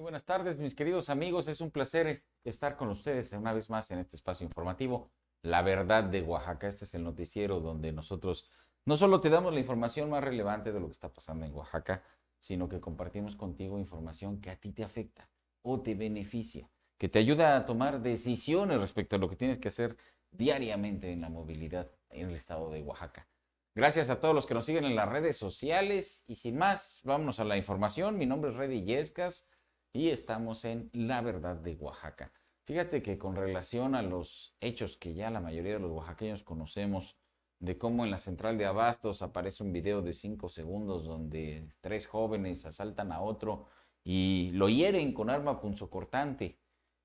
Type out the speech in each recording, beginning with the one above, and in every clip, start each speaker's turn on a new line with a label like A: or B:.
A: buenas tardes, mis queridos amigos. Es un placer estar con ustedes una vez más en este espacio informativo, La Verdad de Oaxaca. Este es el noticiero donde nosotros no solo te damos la información más relevante de lo que está pasando en Oaxaca, sino que compartimos contigo información que a ti te afecta o te beneficia, que te ayuda a tomar decisiones respecto a lo que tienes que hacer diariamente en la movilidad en el estado de Oaxaca. Gracias a todos los que nos siguen en las redes sociales. Y sin más, vámonos a la información. Mi nombre es Reddy Yescas y estamos en La Verdad de Oaxaca. Fíjate que con relación a los hechos que ya la mayoría de los oaxaqueños conocemos, de cómo en la central de abastos aparece un video de cinco segundos donde tres jóvenes asaltan a otro y lo hieren con arma punzocortante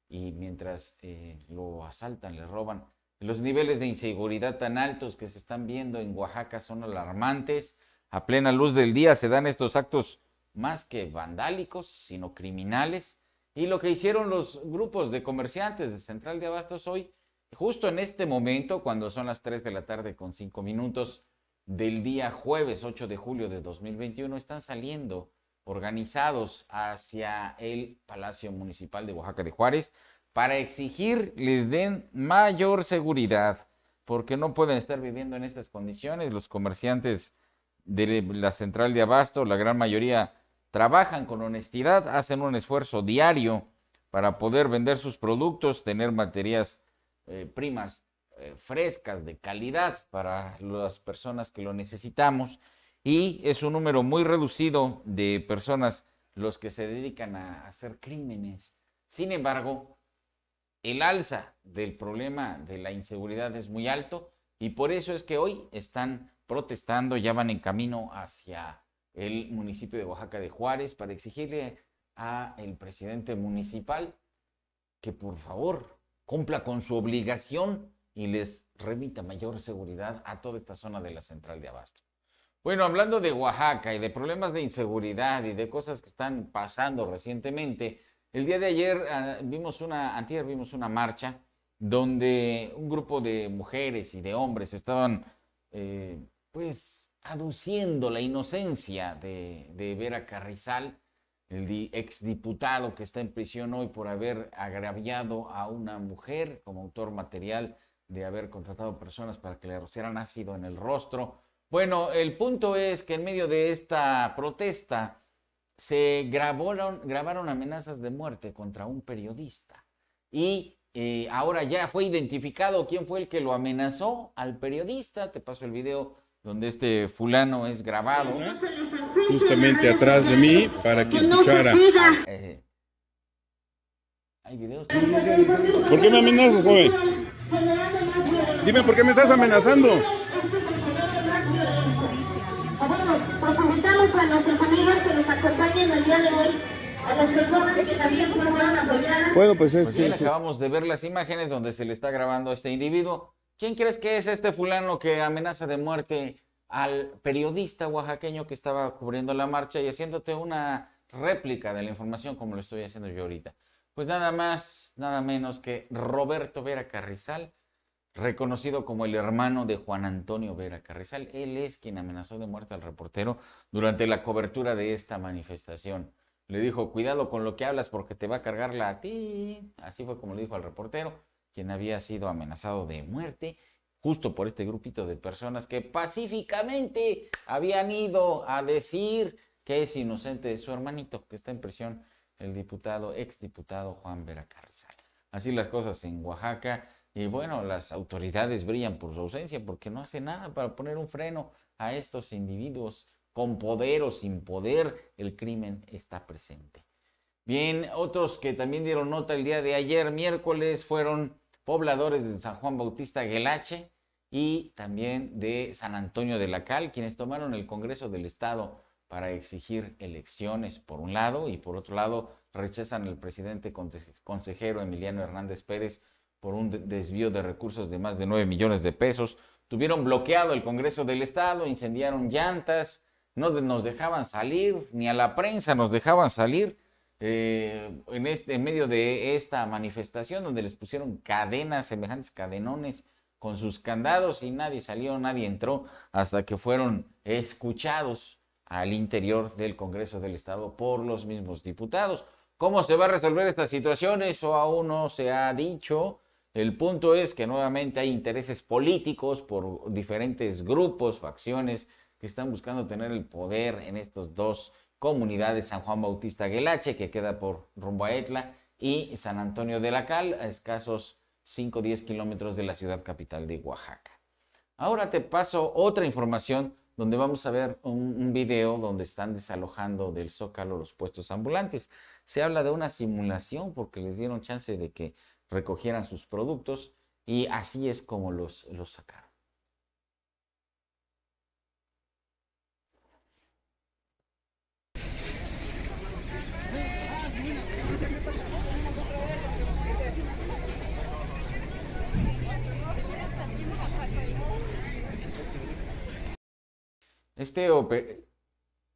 A: y mientras eh, lo asaltan le roban. Los niveles de inseguridad tan altos que se están viendo en Oaxaca son alarmantes. A plena luz del día se dan estos actos más que vandálicos, sino criminales. Y lo que hicieron los grupos de comerciantes de Central de Abastos hoy, justo en este momento, cuando son las 3 de la tarde con 5 minutos del día jueves 8 de julio de 2021, están saliendo organizados hacia el Palacio Municipal de Oaxaca de Juárez para exigir les den mayor seguridad, porque no pueden estar viviendo en estas condiciones. Los comerciantes de la central de abasto, la gran mayoría trabajan con honestidad, hacen un esfuerzo diario para poder vender sus productos, tener materias eh, primas eh, frescas, de calidad para las personas que lo necesitamos. Y es un número muy reducido de personas los que se dedican a hacer crímenes. Sin embargo, el alza del problema de la inseguridad es muy alto y por eso es que hoy están protestando, ya van en camino hacia el municipio de Oaxaca de Juárez para exigirle a el presidente municipal que por favor cumpla con su obligación y les remita mayor seguridad a toda esta zona de la central de abasto. Bueno, hablando de Oaxaca y de problemas de inseguridad y de cosas que están pasando recientemente, el día de ayer ah, vimos una, antier vimos una marcha donde un grupo de mujeres y de hombres estaban, eh, pues, aduciendo la inocencia de, Vera Carrizal, el exdiputado que está en prisión hoy por haber agraviado a una mujer como autor material de haber contratado personas para que le rociaran ácido en el rostro. Bueno, el punto es que en medio de esta protesta se grabaron, grabaron amenazas de muerte contra un periodista y eh, ahora ya fue identificado quién fue el que lo amenazó al periodista. Te paso el video donde este fulano es grabado.
B: Justamente atrás de mí para que escuchara. Eh, ¿Por qué me amenazas, joven? Dime, ¿por qué me estás amenazando?
A: que nos el día de hoy. A
B: Bueno, pues, pues este. Pues acabamos
A: de ver las imágenes donde se le está grabando a este individuo ¿Quién crees que es este fulano que amenaza de muerte al periodista oaxaqueño que estaba cubriendo la marcha y haciéndote una réplica de la información como lo estoy haciendo yo ahorita? Pues nada más, nada menos que Roberto Vera Carrizal, reconocido como el hermano de Juan Antonio Vera Carrizal. Él es quien amenazó de muerte al reportero durante la cobertura de esta manifestación. Le dijo, cuidado con lo que hablas porque te va a cargarla a ti. Así fue como le dijo al reportero quien había sido amenazado de muerte justo por este grupito de personas que pacíficamente habían ido a decir que es inocente de su hermanito, que está en prisión, el diputado, exdiputado Juan Vera Carrizal. Así las cosas en Oaxaca. Y bueno, las autoridades brillan por su ausencia porque no hace nada para poner un freno a estos individuos. Con poder o sin poder, el crimen está presente. Bien, otros que también dieron nota el día de ayer, miércoles, fueron pobladores de San Juan Bautista Gelache y también de San Antonio de la Cal, quienes tomaron el Congreso del Estado para exigir elecciones, por un lado, y por otro lado, rechazan al presidente consejero Emiliano Hernández Pérez por un desvío de recursos de más de nueve millones de pesos. Tuvieron bloqueado el Congreso del Estado, incendiaron llantas, no nos dejaban salir, ni a la prensa nos dejaban salir. Eh, en, este, en medio de esta manifestación donde les pusieron cadenas, semejantes cadenones con sus candados y nadie salió, nadie entró hasta que fueron escuchados al interior del Congreso del Estado por los mismos diputados. ¿Cómo se va a resolver esta situación? Eso aún no se ha dicho. El punto es que nuevamente hay intereses políticos por diferentes grupos, facciones que están buscando tener el poder en estos dos comunidad de San Juan Bautista Guelache, que queda por rumbo a Etla, y San Antonio de la Cal, a escasos 5 o 10 kilómetros de la ciudad capital de Oaxaca. Ahora te paso otra información donde vamos a ver un, video donde están desalojando del zócalo los puestos ambulantes. Se habla de una simulación porque les dieron chance de que recogieran sus productos y así es como los, los sacaron. Este,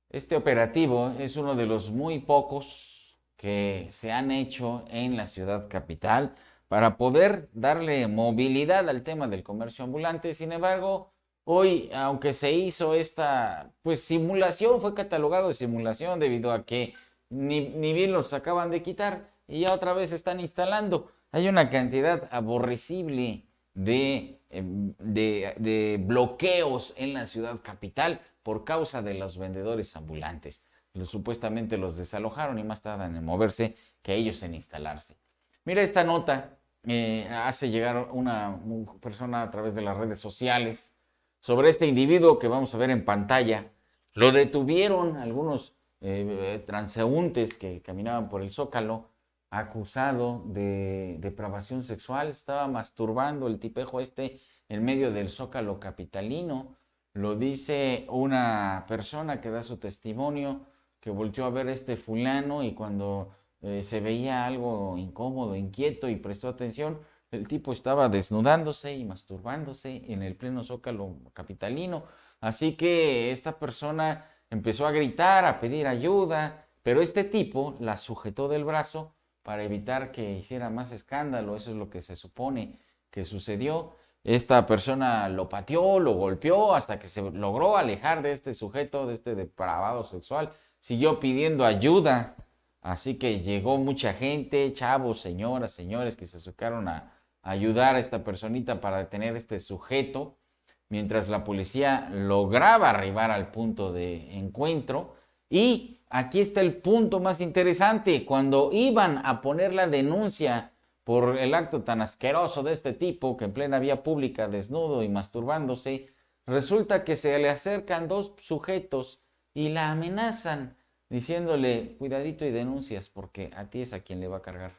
A: este, operativo es uno de los muy pocos que se han hecho en la ciudad capital para poder darle movilidad al tema del comercio ambulante. Sin embargo, hoy, aunque se hizo esta pues simulación, fue catalogado de simulación debido a que ni, ni bien los acaban de quitar y ya otra vez están instalando. Hay una cantidad aborrecible de, em, bloqueos en la ciudad capital por causa de los vendedores ambulantes. Los, supuestamente los desalojaron y más tardan en moverse que ellos en instalarse. Mira esta nota, eh, hace llegar una, persona a través de las redes sociales sobre este individuo que vamos a ver en pantalla. Lo detuvieron algunos eh, transeúntes que caminaban por el zócalo acusado de depravación sexual. Estaba masturbando el tipejo este en medio del zócalo capitalino. Lo dice una persona que da su testimonio, que volteó a ver a este fulano y cuando eh, se veía algo incómodo, inquieto y prestó atención, el tipo estaba desnudándose y masturbándose en el pleno zócalo capitalino. Así que esta persona empezó a gritar, a pedir ayuda, pero este tipo la sujetó del brazo para evitar que hiciera más escándalo. Eso es lo que se supone que sucedió. Esta persona lo pateó, lo golpeó hasta que se logró alejar de este sujeto, de este depravado sexual. Siguió pidiendo ayuda. Así que llegó mucha gente, chavos, señoras, señores, que se acercaron a ayudar a esta personita para detener a este sujeto, mientras la policía lograba arribar al punto de encuentro. Y aquí está el punto más interesante, cuando iban a poner la denuncia por el acto tan asqueroso de este tipo que en plena vía pública, desnudo y masturbándose, resulta que se le acercan dos sujetos y la amenazan diciéndole, cuidadito y denuncias, porque a ti es a quien le va a cargar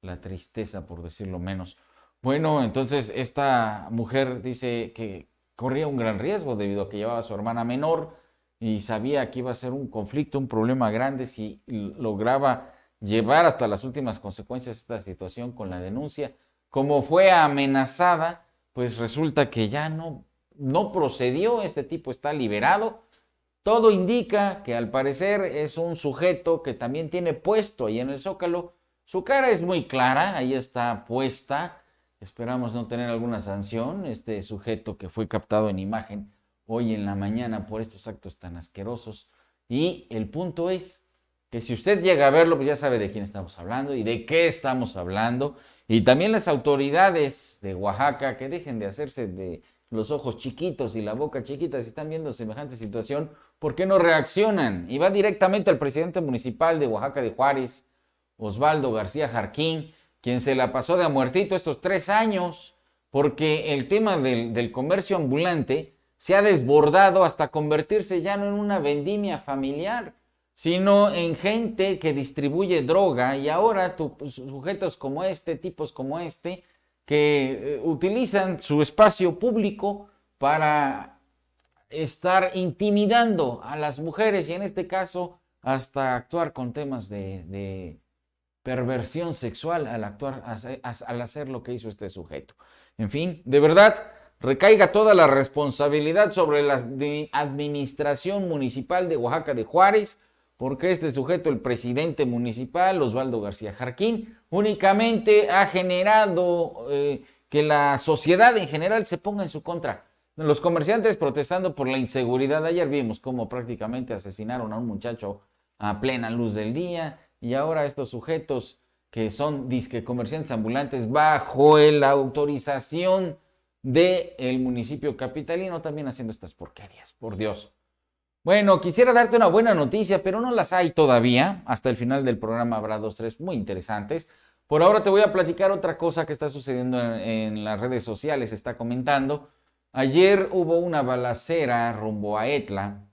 A: la tristeza, por decirlo menos. Bueno, entonces esta mujer dice que corría un gran riesgo debido a que llevaba a su hermana menor y sabía que iba a ser un conflicto, un problema grande si lograba llevar hasta las últimas consecuencias esta situación con la denuncia. Como fue amenazada, pues resulta que ya no, no procedió, este tipo está liberado. Todo indica que al parecer es un sujeto que también tiene puesto ahí en el zócalo. Su cara es muy clara, ahí está puesta. Esperamos no tener alguna sanción. Este sujeto que fue captado en imagen hoy en la mañana por estos actos tan asquerosos. Y el punto es, que si usted llega a verlo, pues ya sabe de quién estamos hablando y de qué estamos hablando. Y también las autoridades de Oaxaca, que dejen de hacerse de los ojos chiquitos y la boca chiquita, si están viendo semejante situación, ¿por qué no reaccionan? Y va directamente al presidente municipal de Oaxaca de Juárez, Osvaldo García Jarquín, quien se la pasó de a muertito estos tres años, porque el tema del, del comercio ambulante se ha desbordado hasta convertirse ya no en una vendimia familiar, sino en gente que distribuye droga y ahora pues, sujetos como este, tipos como este, que eh, utilizan su espacio público para estar intimidando a las mujeres y en este caso hasta actuar con temas de, de perversión sexual al actuar, al hacer lo que hizo este sujeto. En fin, de verdad, recaiga toda la responsabilidad sobre la administración municipal de Oaxaca de Juárez, porque este sujeto, el presidente municipal, Osvaldo García Jarquín, únicamente ha generado eh, que la sociedad en general se ponga en su contra. Los comerciantes protestando por la inseguridad. Ayer vimos cómo prácticamente asesinaron a un muchacho a plena luz del día y ahora estos sujetos que son disque comerciantes ambulantes bajo la autorización del municipio capitalino también haciendo estas porquerías. Por Dios. Bueno, quisiera darte una buena noticia, pero no las hay todavía. Hasta el final del programa habrá dos, tres muy interesantes. Por ahora te voy a platicar otra cosa que está sucediendo en, las redes sociales, está comentando. Ayer hubo una balacera rumbo a Etla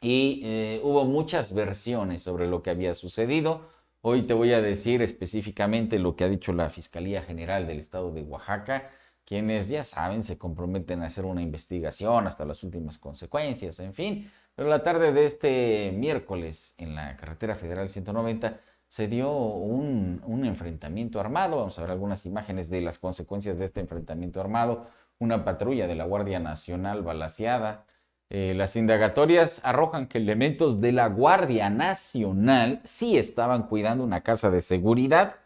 A: y eh, hubo muchas versiones sobre lo que había sucedido. Hoy te voy a decir específicamente lo que ha dicho la Fiscalía General del Estado de Oaxaca quienes ya saben se comprometen a hacer una investigación hasta las últimas consecuencias, en fin, pero la tarde de este miércoles, en la carretera federal 190, se dio un, enfrentamiento armado. Vamos a ver algunas imágenes de las consecuencias de este enfrentamiento armado. Una patrulla de la Guardia Nacional balaseada. Eh, las indagatorias arrojan que elementos de la Guardia Nacional sí estaban cuidando una casa de seguridad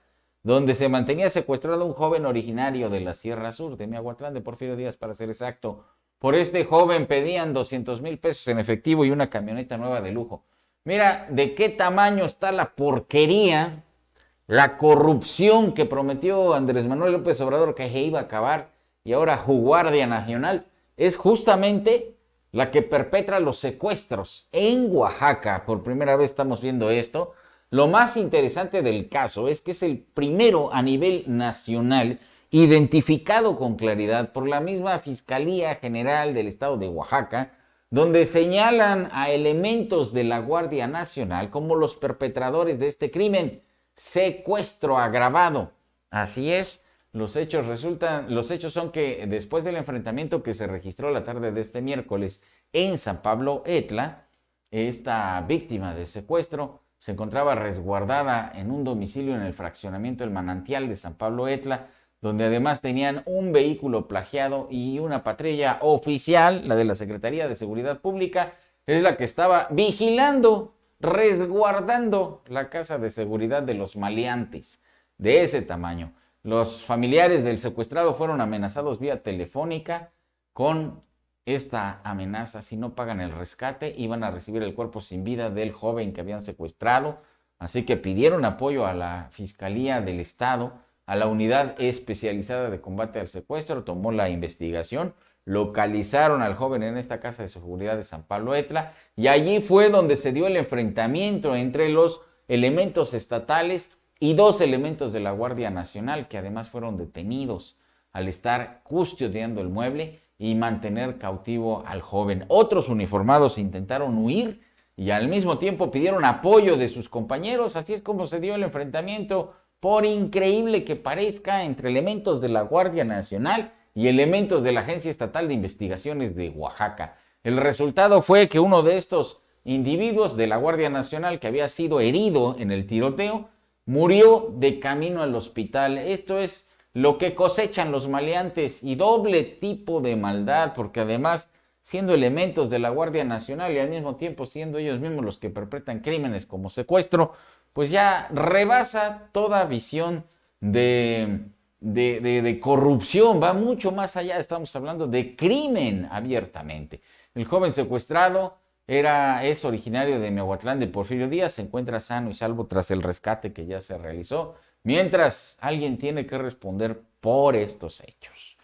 A: donde se mantenía secuestrado un joven originario de la Sierra Sur de Miahuatlán, de Porfirio Díaz, para ser exacto. Por este joven pedían 200 mil pesos en efectivo y una camioneta nueva de lujo. Mira de qué tamaño está la porquería, la corrupción que prometió Andrés Manuel López Obrador que iba a acabar y ahora su Nacional es justamente la que perpetra los secuestros en Oaxaca. Por primera vez estamos viendo esto. Lo más interesante del caso es que es el primero a nivel nacional identificado con claridad por la misma Fiscalía General del Estado de Oaxaca, donde señalan a elementos de la Guardia Nacional como los perpetradores de este crimen, secuestro agravado. Así es, los hechos resultan, los hechos son que después del enfrentamiento que se registró la tarde de este miércoles en San Pablo Etla, esta víctima de secuestro se encontraba resguardada en un domicilio en el fraccionamiento El Manantial de San Pablo Etla, donde además tenían un vehículo plagiado y una patrulla oficial, la de la Secretaría de Seguridad Pública, es la que estaba vigilando, resguardando la casa de seguridad de los maleantes, de ese tamaño. Los familiares del secuestrado fueron amenazados vía telefónica con esta amenaza, si no pagan el rescate, iban a recibir el cuerpo sin vida del joven que habían secuestrado. Así que pidieron apoyo a la Fiscalía del Estado a la Unidad Especializada de Combate al Secuestro, tomó la investigación, localizaron al joven en esta casa de seguridad de San Pablo Etla y allí fue donde se dio el enfrentamiento entre los elementos estatales y dos elementos de la Guardia Nacional que además fueron detenidos al estar custodiando el mueble y mantener cautivo al joven. Otros uniformados intentaron huir y al mismo tiempo pidieron apoyo de sus compañeros, así es como se dio el enfrentamiento por increíble que parezca, entre elementos de la Guardia Nacional y elementos de la Agencia Estatal de Investigaciones de Oaxaca. El resultado fue que uno de estos individuos de la Guardia Nacional que había sido herido en el tiroteo murió de camino al hospital. Esto es lo que cosechan los maleantes y doble tipo de maldad, porque además siendo elementos de la Guardia Nacional y al mismo tiempo siendo ellos mismos los que perpetran crímenes como secuestro, pues ya rebasa toda visión de, de, corrupción, va mucho más allá, estamos hablando de crimen abiertamente. El joven secuestrado era, es originario de Nehuatlán de Porfirio Díaz, se encuentra sano y salvo tras el rescate que ya se realizó, mientras alguien tiene que responder por estos hechos.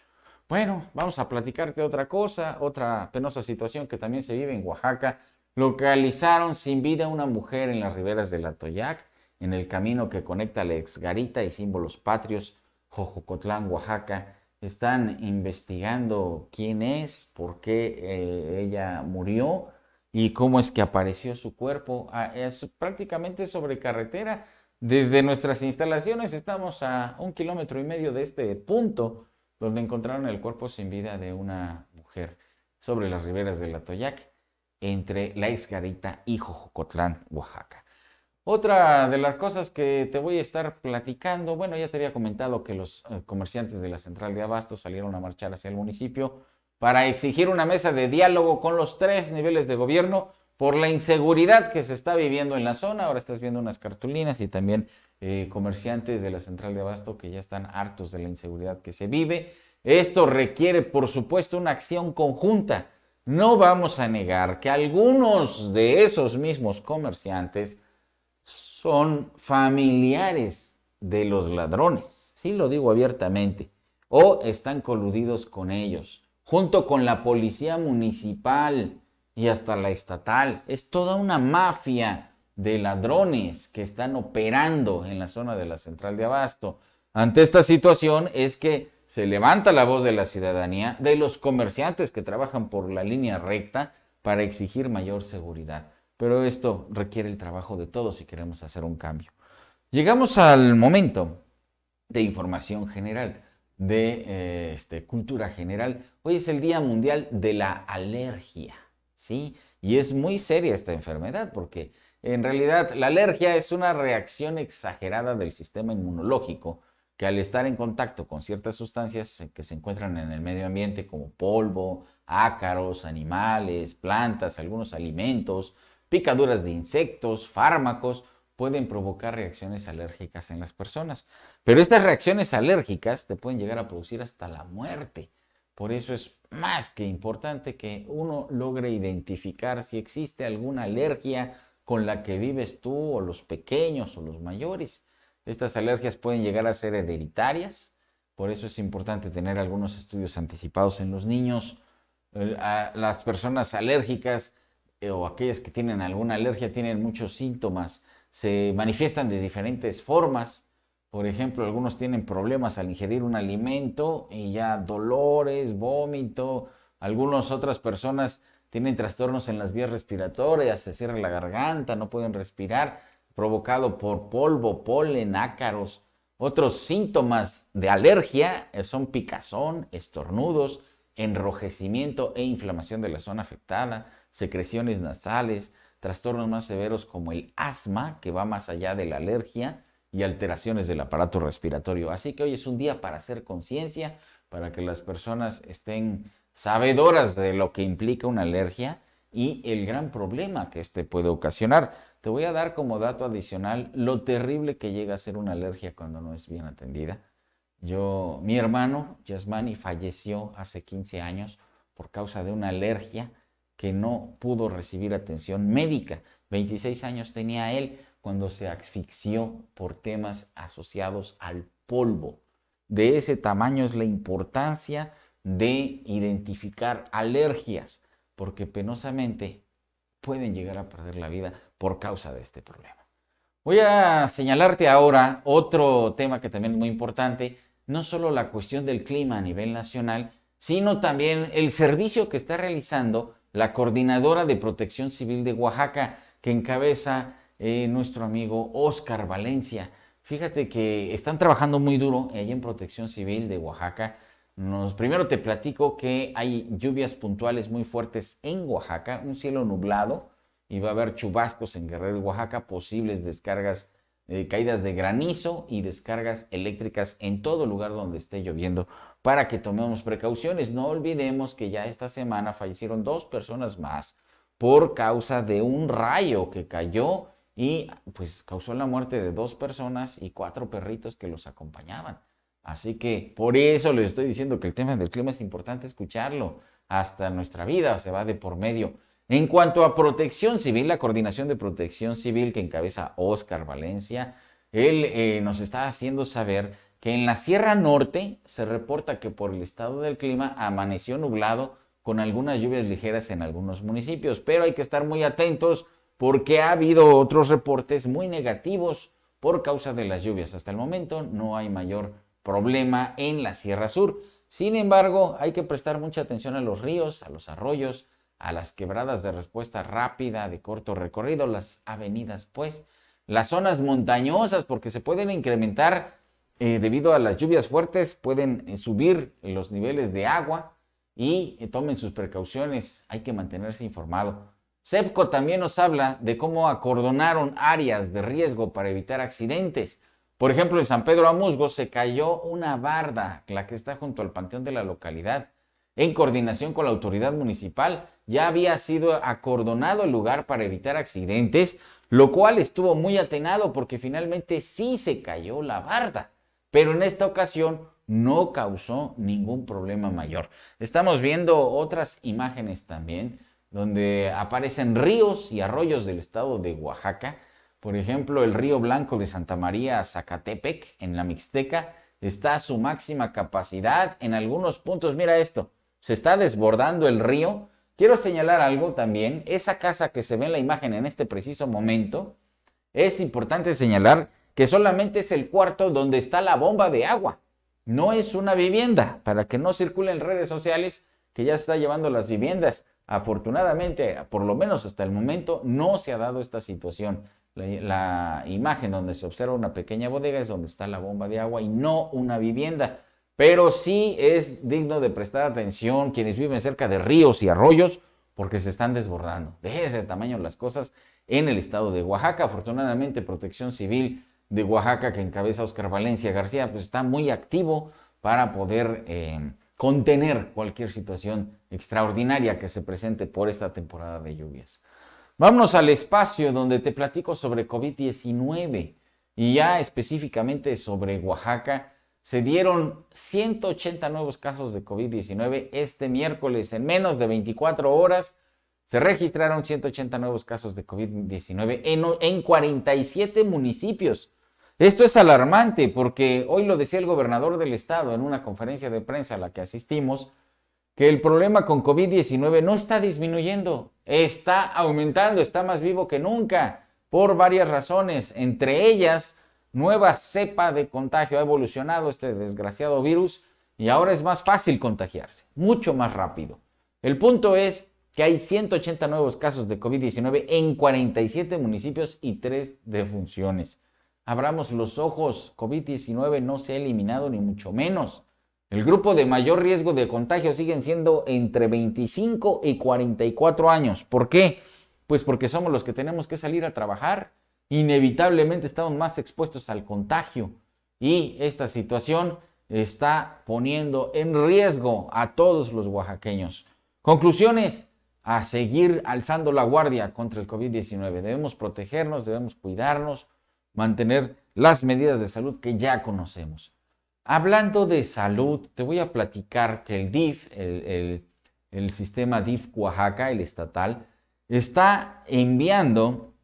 A: Bueno, vamos a platicarte otra cosa, otra penosa situación que también se vive en Oaxaca Localizaron sin vida una mujer en las riberas del Atoyac, en el camino que conecta la garita y símbolos patrios, Jojocotlán, Oaxaca. Están investigando quién es, por qué eh, ella murió y cómo es que apareció su cuerpo. Ah, es prácticamente sobre carretera. Desde nuestras instalaciones estamos a un kilómetro y medio de este punto donde encontraron el cuerpo sin vida de una mujer sobre las riberas del Atoyac entre La Escarita y Jocotlán, Oaxaca. Otra de las cosas que te voy a estar platicando, bueno, ya te había comentado que los eh, comerciantes de la central de Abasto salieron a marchar hacia el municipio para exigir una mesa de diálogo con los tres niveles de gobierno por la inseguridad que se está viviendo en la zona. Ahora estás viendo unas cartulinas y también eh, comerciantes de la central de Abasto que ya están hartos de la inseguridad que se vive. Esto requiere, por supuesto, una acción conjunta no vamos a negar que algunos de esos mismos comerciantes son familiares de los ladrones, sí lo digo abiertamente, o están coludidos con ellos, junto con la policía municipal y hasta la estatal. Es toda una mafia de ladrones que están operando en la zona de la central de abasto. Ante esta situación es que se levanta la voz de la ciudadanía, de los comerciantes que trabajan por la línea recta para exigir mayor seguridad. Pero esto requiere el trabajo de todos si queremos hacer un cambio. Llegamos al momento de información general, de eh, este, cultura general. Hoy es el Día Mundial de la Alergia, ¿sí? Y es muy seria esta enfermedad porque en realidad la alergia es una reacción exagerada del sistema inmunológico que al estar en contacto con ciertas sustancias que se encuentran en el medio ambiente, como polvo, ácaros, animales, plantas, algunos alimentos, picaduras de insectos, fármacos, pueden provocar reacciones alérgicas en las personas. Pero estas reacciones alérgicas te pueden llegar a producir hasta la muerte. Por eso es más que importante que uno logre identificar si existe alguna alergia con la que vives tú o los pequeños o los mayores. Estas alergias pueden llegar a ser hereditarias, por eso es importante tener algunos estudios anticipados en los niños. Eh, las personas alérgicas eh, o aquellas que tienen alguna alergia tienen muchos síntomas, se manifiestan de diferentes formas. Por ejemplo, algunos tienen problemas al ingerir un alimento y ya dolores, vómito. Algunas otras personas tienen trastornos en las vías respiratorias, se cierra la garganta, no pueden respirar provocado por polvo, polen, ácaros. Otros síntomas de alergia eh, son picazón, estornudos, enrojecimiento e inflamación de la zona afectada, secreciones nasales, trastornos más severos como el asma, que va más allá de la alergia, y alteraciones del aparato respiratorio. Así que hoy es un día para hacer conciencia, para que las personas estén sabedoras de lo que implica una alergia y el gran problema que este puede ocasionar. Te voy a dar como dato adicional lo terrible que llega a ser una alergia cuando no es bien atendida. Yo, mi hermano Yasmani falleció hace 15 años por causa de una alergia que no pudo recibir atención médica. 26 años tenía él cuando se asfixió por temas asociados al polvo. De ese tamaño es la importancia de identificar alergias porque penosamente pueden llegar a perder la vida por causa de este problema. Voy a señalarte ahora otro tema que también es muy importante, no solo la cuestión del clima a nivel nacional, sino también el servicio que está realizando la coordinadora de protección civil de Oaxaca, que encabeza eh, nuestro amigo Oscar Valencia. Fíjate que están trabajando muy duro ahí en protección civil de Oaxaca primero te platico que hay lluvias puntuales muy fuertes en Oaxaca, un cielo nublado y va a haber chubascos en Guerrero de Oaxaca, posibles descargas, eh, caídas de granizo y descargas eléctricas en todo lugar donde esté lloviendo para que tomemos precauciones. No olvidemos que ya esta semana fallecieron dos personas más por causa de un rayo que cayó y pues causó la muerte de dos personas y cuatro perritos que los acompañaban. Así que por eso les estoy diciendo que el tema del clima es importante escucharlo. Hasta nuestra vida se va de por medio. En cuanto a protección civil, la coordinación de protección civil que encabeza Oscar Valencia, él eh, nos está haciendo saber que en la Sierra Norte se reporta que por el estado del clima amaneció nublado con algunas lluvias ligeras en algunos municipios, pero hay que estar muy atentos porque ha habido otros reportes muy negativos por causa de las lluvias. Hasta el momento no hay mayor problema en la Sierra Sur. Sin embargo, hay que prestar mucha atención a los ríos, a los arroyos, a las quebradas de respuesta rápida de corto recorrido, las avenidas, pues, las zonas montañosas, porque se pueden incrementar eh, debido a las lluvias fuertes, pueden eh, subir los niveles de agua y eh, tomen sus precauciones, hay que mantenerse informado. CEPCO también nos habla de cómo acordonaron áreas de riesgo para evitar accidentes. Por ejemplo, en San Pedro Amuzgo se cayó una barda, la que está junto al panteón de la localidad. En coordinación con la autoridad municipal, ya había sido acordonado el lugar para evitar accidentes, lo cual estuvo muy atenado porque finalmente sí se cayó la barda, pero en esta ocasión no causó ningún problema mayor. Estamos viendo otras imágenes también donde aparecen ríos y arroyos del estado de Oaxaca por ejemplo, el río Blanco de Santa María, Zacatepec, en la Mixteca, está a su máxima capacidad. En algunos puntos, mira esto, se está desbordando el río. Quiero señalar algo también, esa casa que se ve en la imagen en este preciso momento, es importante señalar que solamente es el cuarto donde está la bomba de agua. No es una vivienda, para que no circulen redes sociales que ya se está llevando las viviendas. Afortunadamente, por lo menos hasta el momento, no se ha dado esta situación. La, imagen donde se observa una pequeña bodega es donde está la bomba de agua y no una vivienda. Pero sí es digno de prestar atención quienes viven cerca de ríos y arroyos porque se están desbordando. De ese tamaño las cosas en el estado de Oaxaca. Afortunadamente, Protección Civil de Oaxaca, que encabeza Oscar Valencia García, pues está muy activo para poder eh, contener cualquier situación extraordinaria que se presente por esta temporada de lluvias. Vámonos al espacio donde te platico sobre COVID-19 y ya específicamente sobre Oaxaca. Se dieron 180 nuevos casos de COVID-19 este miércoles. En menos de 24 horas se registraron 180 nuevos casos de COVID-19 en, en 47 municipios. Esto es alarmante porque hoy lo decía el gobernador del estado en una conferencia de prensa a la que asistimos que el problema con COVID-19 no está disminuyendo, está aumentando, está más vivo que nunca, por varias razones, entre ellas, nueva cepa de contagio, ha evolucionado este desgraciado virus y ahora es más fácil contagiarse, mucho más rápido. El punto es que hay 180 nuevos casos de COVID-19 en 47 municipios y 3 defunciones. Abramos los ojos, COVID-19 no se ha eliminado ni mucho menos. El grupo de mayor riesgo de contagio siguen siendo entre 25 y 44 años. ¿Por qué? Pues porque somos los que tenemos que salir a trabajar. Inevitablemente estamos más expuestos al contagio y esta situación está poniendo en riesgo a todos los oaxaqueños. Conclusiones, a seguir alzando la guardia contra el COVID-19. Debemos protegernos, debemos cuidarnos, mantener las medidas de salud que ya conocemos. Hablando de salud, te voy a platicar que el DIF, el, sistema DIF Oaxaca, el estatal, está enviando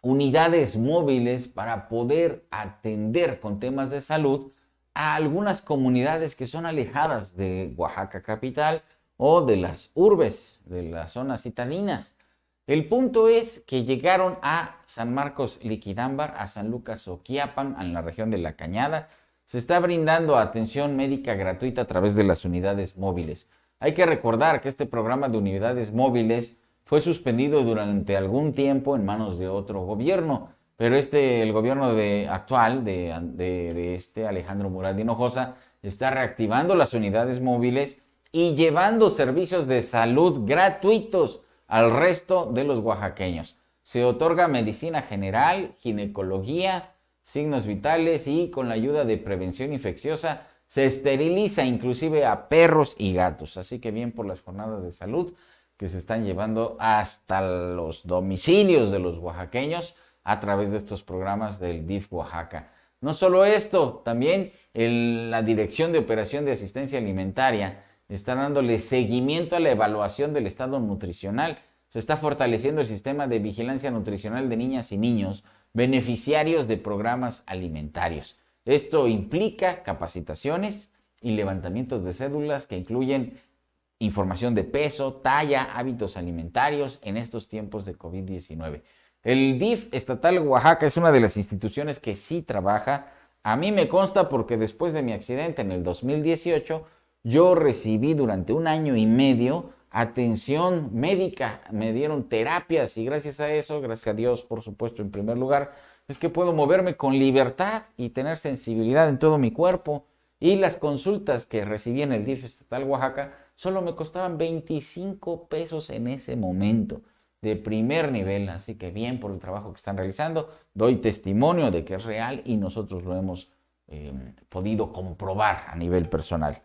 A: unidades móviles para poder atender con temas de salud a algunas comunidades que son alejadas de Oaxaca capital o de las urbes, de las zonas citadinas. El punto es que llegaron a San Marcos Liquidámbar, a San Lucas Oquiapan, en la región de La Cañada, se está brindando atención médica gratuita a través de las unidades móviles. Hay que recordar que este programa de unidades móviles fue suspendido durante algún tiempo en manos de otro gobierno, pero este, el gobierno actual de, este Alejandro Murat Hinojosa está reactivando las unidades móviles y llevando servicios de salud gratuitos al resto de los oaxaqueños. Se otorga medicina general, ginecología, signos vitales y con la ayuda de prevención infecciosa se esteriliza inclusive a perros y gatos. Así que bien por las jornadas de salud que se están llevando hasta los domicilios de los oaxaqueños a través de estos programas del DIF Oaxaca. No solo esto, también la Dirección de Operación de Asistencia Alimentaria está dándole seguimiento a la evaluación del estado nutricional. Se está fortaleciendo el sistema de vigilancia nutricional de niñas y niños beneficiarios de programas alimentarios. Esto implica capacitaciones y levantamientos de cédulas que incluyen información de peso, talla, hábitos alimentarios en estos tiempos de COVID-19. El DIF estatal Oaxaca es una de las instituciones que sí trabaja. A mí me consta porque después de mi accidente en el 2018, yo recibí durante un año y medio atención médica, me dieron terapias y gracias a eso, gracias a Dios, por supuesto, en primer lugar, es que puedo moverme con libertad y tener sensibilidad en todo mi cuerpo. Y las consultas que recibí en el DIF Estatal Oaxaca solo me costaban 25 pesos en ese momento de primer nivel. Así que bien por el trabajo que están realizando. Doy testimonio de que es real y nosotros lo hemos eh, podido comprobar a nivel personal.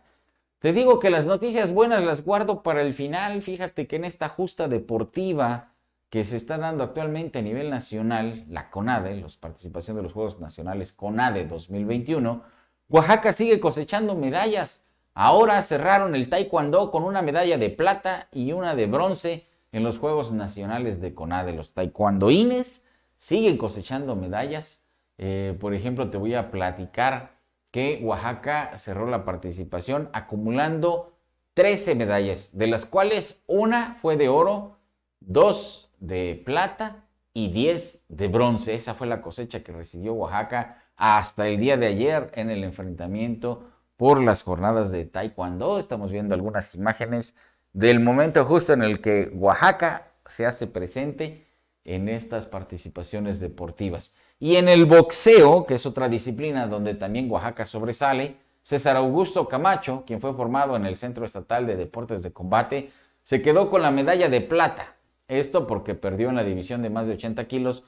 A: Te digo que las noticias buenas las guardo para el final. Fíjate que en esta justa deportiva que se está dando actualmente a nivel nacional, la CONADE, la participación de los Juegos Nacionales CONADE 2021, Oaxaca sigue cosechando medallas. Ahora cerraron el taekwondo con una medalla de plata y una de bronce en los Juegos Nacionales de CONADE. Los taekwondoines siguen cosechando medallas. Eh, por ejemplo, te voy a platicar que Oaxaca cerró la participación acumulando 13 medallas, de las cuales una fue de oro, dos de plata y diez de bronce. Esa fue la cosecha que recibió Oaxaca hasta el día de ayer en el enfrentamiento por las jornadas de Taekwondo. Estamos viendo algunas imágenes del momento justo en el que Oaxaca se hace presente en estas participaciones deportivas. Y en el boxeo, que es otra disciplina donde también Oaxaca sobresale, César Augusto Camacho, quien fue formado en el Centro Estatal de Deportes de Combate, se quedó con la medalla de plata. Esto porque perdió en la división de más de 80 kilos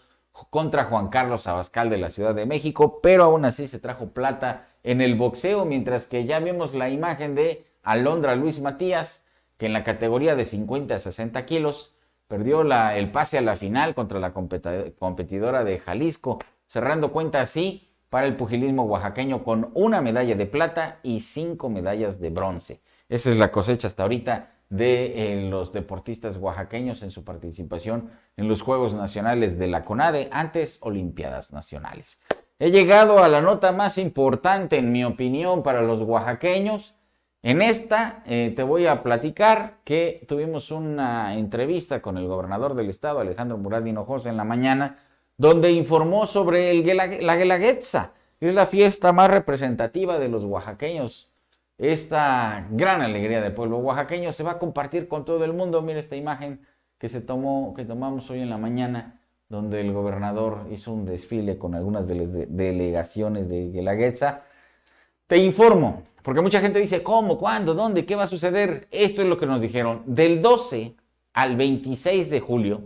A: contra Juan Carlos Abascal de la Ciudad de México, pero aún así se trajo plata en el boxeo, mientras que ya vimos la imagen de Alondra Luis Matías, que en la categoría de 50 a 60 kilos Perdió el pase a la final contra la competidora de Jalisco, cerrando cuenta así para el pugilismo oaxaqueño con una medalla de plata y cinco medallas de bronce. Esa es la cosecha hasta ahorita de eh, los deportistas oaxaqueños en su participación en los Juegos Nacionales de la CONADE, antes Olimpiadas Nacionales. He llegado a la nota más importante, en mi opinión, para los oaxaqueños en esta eh, te voy a platicar que tuvimos una entrevista con el gobernador del estado, Alejandro Muradino Hinojosa, en la mañana, donde informó sobre el la Guelaguetza, que es la fiesta más representativa de los oaxaqueños. Esta gran alegría del pueblo oaxaqueño se va a compartir con todo el mundo. Mira esta imagen que se tomó, que tomamos hoy en la mañana, donde el gobernador hizo un desfile con algunas de las delegaciones de Guelaguetza. Te informo, porque mucha gente dice, ¿cómo? ¿Cuándo? ¿Dónde? ¿Qué va a suceder? Esto es lo que nos dijeron. Del 12 al 26 de julio,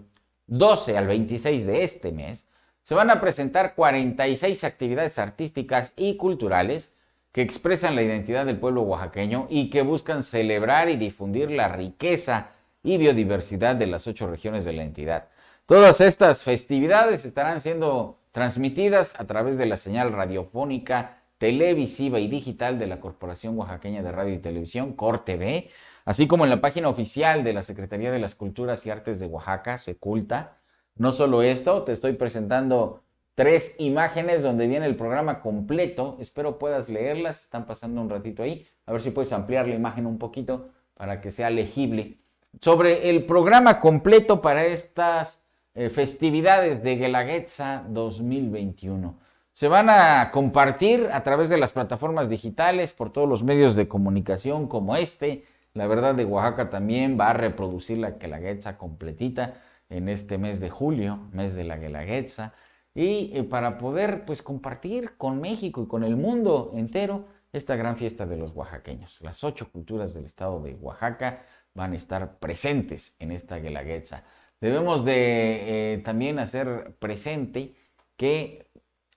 A: 12 al 26 de este mes, se van a presentar 46 actividades artísticas y culturales que expresan la identidad del pueblo oaxaqueño y que buscan celebrar y difundir la riqueza y biodiversidad de las ocho regiones de la entidad. Todas estas festividades estarán siendo transmitidas a través de la señal radiofónica televisiva y digital de la Corporación Oaxaqueña de Radio y Televisión, CORTV, así como en la página oficial de la Secretaría de las Culturas y Artes de Oaxaca, Seculta. No solo esto, te estoy presentando tres imágenes donde viene el programa completo. Espero puedas leerlas, están pasando un ratito ahí. A ver si puedes ampliar la imagen un poquito para que sea legible. Sobre el programa completo para estas eh, festividades de Guelaguetza 2021 se van a compartir a través de las plataformas digitales, por todos los medios de comunicación como este. La verdad de Oaxaca también va a reproducir la Guelaguetza completita en este mes de julio, mes de la Guelaguetza, y eh, para poder pues compartir con México y con el mundo entero esta gran fiesta de los oaxaqueños. Las ocho culturas del estado de Oaxaca van a estar presentes en esta Guelaguetza. Debemos de eh, también hacer presente que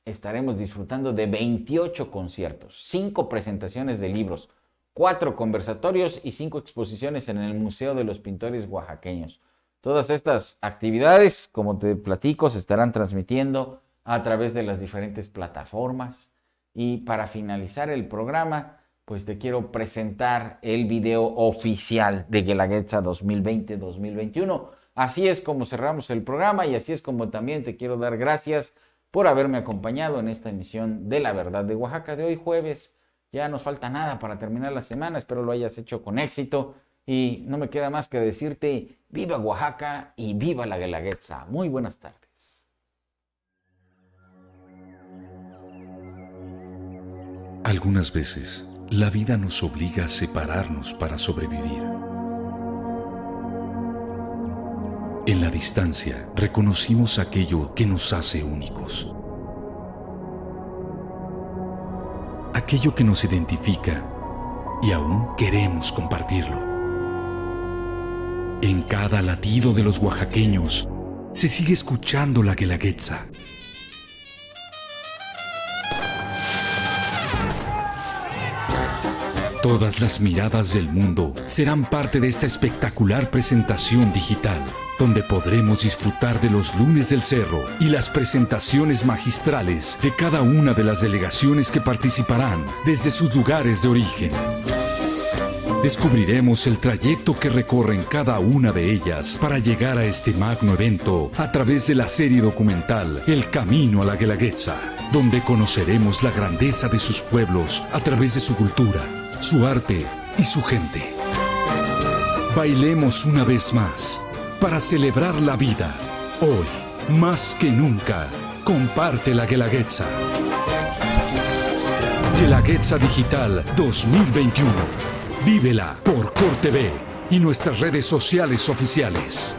A: estaremos disfrutando de 28 conciertos, 5 presentaciones de libros, 4 conversatorios y 5 exposiciones en el Museo de los Pintores Oaxaqueños. Todas estas actividades, como te platico, se estarán transmitiendo a través de las diferentes plataformas. Y para finalizar el programa, pues te quiero presentar el video oficial de Guelaguetza 2020-2021. Así es como cerramos el programa y así es como también te quiero dar gracias por haberme acompañado en esta emisión de La Verdad de Oaxaca de hoy jueves. Ya nos falta nada para terminar la semana, espero lo hayas hecho con éxito y no me queda más que decirte viva Oaxaca y viva la Guelaguetza. Muy buenas tardes.
B: Algunas veces la vida nos obliga a separarnos para sobrevivir. En la distancia reconocimos aquello que nos hace únicos. Aquello que nos identifica y aún queremos compartirlo. En cada latido de los oaxaqueños se sigue escuchando la guelaguetza Todas las miradas del mundo serán parte de esta espectacular presentación digital, donde podremos disfrutar de los lunes del cerro y las presentaciones magistrales de cada una de las delegaciones que participarán desde sus lugares de origen. Descubriremos el trayecto que recorren cada una de ellas para llegar a este magno evento a través de la serie documental El Camino a la Guelaguetza, donde conoceremos la grandeza de sus pueblos a través de su cultura, su arte y su gente. Bailemos una vez más para celebrar la vida. Hoy, más que nunca, comparte la Guelaguetza. Guelaguetza Digital 2021. Vívela por Corte B y nuestras redes sociales oficiales.